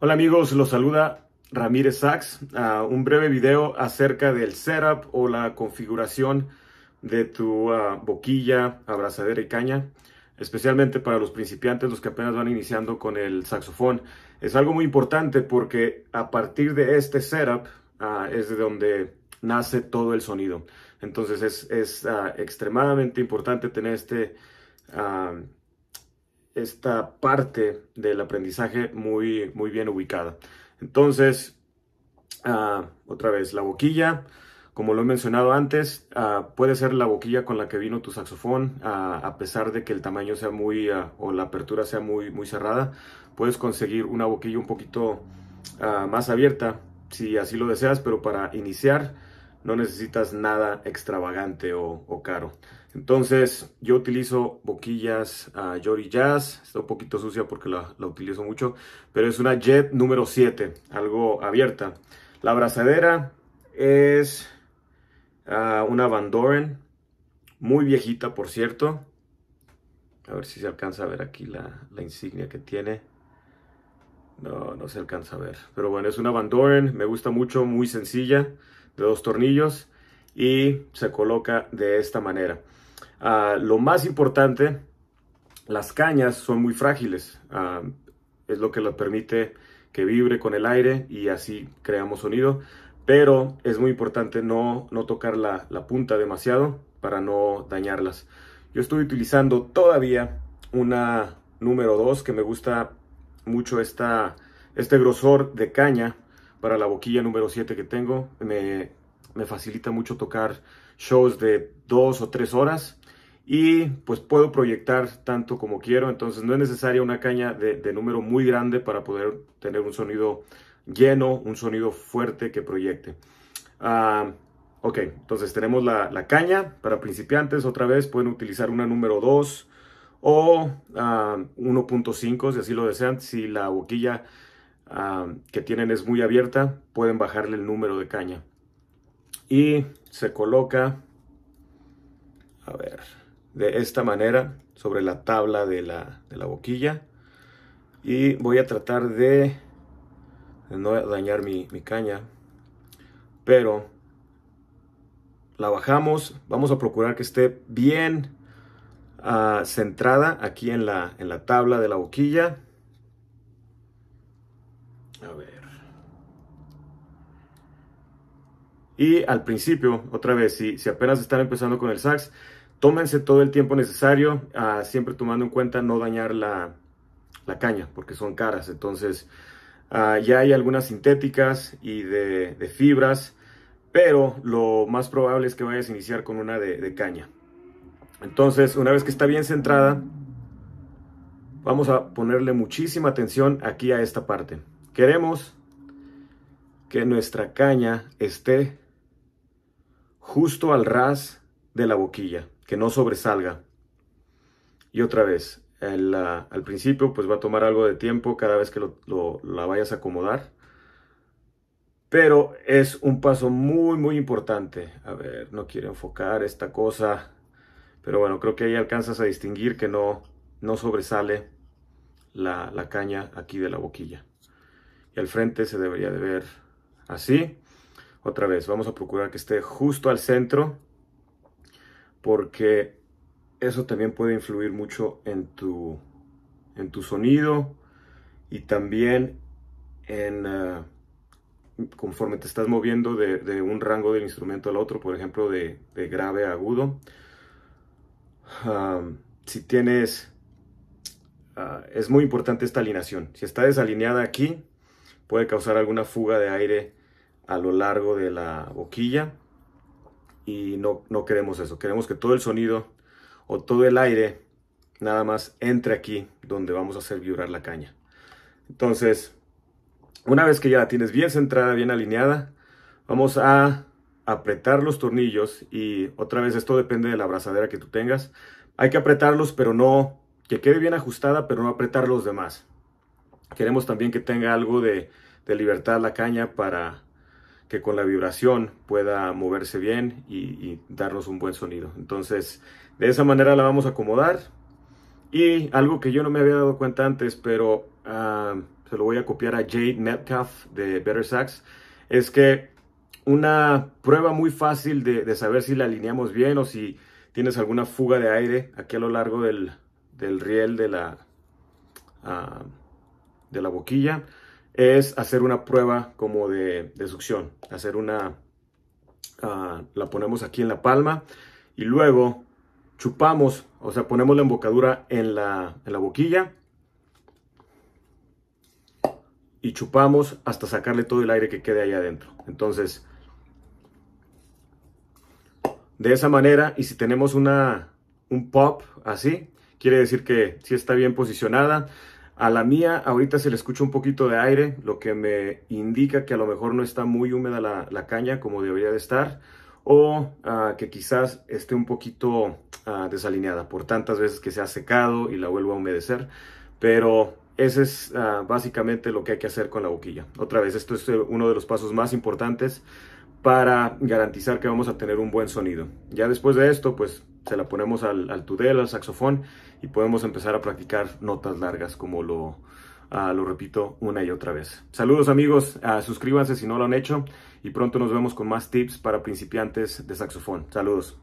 Hola amigos, los saluda Ramírez Sachs. un breve video acerca del setup o la configuración de tu ah, boquilla, abrazadera y caña, especialmente para los principiantes, los que apenas van iniciando con el saxofón. Es algo muy importante porque a partir de este setup ah, es de donde nace todo el sonido. Entonces es, es ah, extremadamente importante tener este esta parte del aprendizaje muy, muy bien ubicada. Entonces, ah, otra vez, la boquilla, como lo he mencionado antes, ah, puede ser la boquilla con la que vino tu saxofón, ah, a pesar de que el tamaño sea muy, o la apertura sea muy, muy cerrada, puedes conseguir una boquilla un poquito más abierta, si así lo deseas, pero para iniciar no necesitas nada extravagante o caro. Entonces yo utilizo boquillas Jory ah, Yori Jazz, está un poquito sucia porque la, utilizo mucho, pero es una Jet número 7, algo abierta. La abrazadera es ah, una Van Doren, muy viejita por cierto. A ver si se alcanza a ver aquí la, la insignia que tiene. No, no se alcanza a ver. Pero bueno, es una Van Doren, me gusta mucho, muy sencilla, de dos tornillos y se coloca de esta manera. Ah, lo más importante, las cañas son muy frágiles, ah, es lo que las permite que vibre con el aire y así creamos sonido, pero es muy importante no, tocar la, punta demasiado para no dañarlas. Yo estoy utilizando todavía una número 2 que me gusta mucho esta, este grosor de caña para la boquilla número 7 que tengo. Me, me facilita mucho tocar shows de dos o tres horas y pues puedo proyectar tanto como quiero, entonces no es necesaria una caña de, número muy grande para poder tener un sonido lleno, un sonido fuerte que proyecte. Ah, ok, entonces tenemos la, caña para principiantes, otra vez pueden utilizar una número 2 o 1.5 ah, si así lo desean, si la boquilla ah, que tienen es muy abierta, pueden bajarle el número de caña y se coloca, a ver, de esta manera sobre la tabla de la, boquilla. Y voy a tratar de, no dañar mi, caña, pero la bajamos, vamos a procurar que esté bien ah, centrada aquí en la, en la tabla de la boquilla. A ver. Y al principio, otra vez, si, si apenas están empezando con el sax, tómense todo el tiempo necesario, ah, siempre tomando en cuenta no dañar la, caña, porque son caras. Entonces, ah, ya hay algunas sintéticas y de, fibras, pero lo más probable es que vayas a iniciar con una de, de caña. Entonces, una vez que está bien centrada, vamos a ponerle muchísima atención aquí a esta parte. Queremos que nuestra caña esté justo al ras de la boquilla, que no sobresalga. Y otra vez, al principio pues va a tomar algo de tiempo cada vez que la vayas a acomodar. Pero es un paso muy, muy importante. A ver, no quiero enfocar esta cosa. Pero bueno, creo que ahí alcanzas a distinguir que no, no sobresale la, la caña aquí de la boquilla. Y al frente se debería de ver así. Otra vez, vamos a procurar que esté justo al centro porque eso también puede influir mucho en tu, en tu sonido y también en eh, conforme te estás moviendo de, un rango del instrumento al otro, por ejemplo, de, grave a agudo. Ah, si tienes, ah, es muy importante esta alineación. Si está desalineada aquí, puede causar alguna fuga de aire a lo largo de la boquilla y no, no queremos eso. Queremos que todo el sonido o todo el aire nada más entre aquí donde vamos a hacer vibrar la caña. Entonces, una vez que ya la tienes bien centrada, bien alineada, vamos a apretar los tornillos y otra vez esto depende de la abrazadera que tú tengas. Hay que apretarlos, pero no que quede bien ajustada, pero no apretar los demás. Queremos también que tenga algo de, de libertad la caña para que con la vibración pueda moverse bien y, darnos un buen sonido. Entonces, de esa manera la vamos a acomodar. Y algo que yo no me había dado cuenta antes, pero ah, se lo voy a copiar a Jade Metcalf de Better Sax, es que una prueba muy fácil de, saber si la alineamos bien o si tienes alguna fuga de aire aquí a lo largo del, riel de la, ah, de la boquilla es hacer una prueba como de, succión, hacer una, ah, la ponemos aquí en la palma y luego chupamos, o sea, ponemos la embocadura en la, en la boquilla y chupamos hasta sacarle todo el aire que quede ahí adentro. Entonces, de esa manera, y si tenemos una, un pop así, quiere decir que si está bien posicionada. A la mía ahorita se le escucha un poquito de aire, lo que me indica que a lo mejor no está muy húmeda la, caña como debería de estar o ah, que quizás esté un poquito ah, desalineada por tantas veces que se ha secado y la vuelvo a humedecer. Pero ese es ah, básicamente lo que hay que hacer con la boquilla. Otra vez, esto es eh, uno de los pasos más importantes para garantizar que vamos a tener un buen sonido. Ya después de esto, pues se la ponemos al, al tudel, al saxofón y podemos empezar a practicar notas largas como lo, ah, lo repito una y otra vez. Saludos amigos, ah, suscríbanse si no lo han hecho y pronto nos vemos con más tips para principiantes de saxofón. Saludos.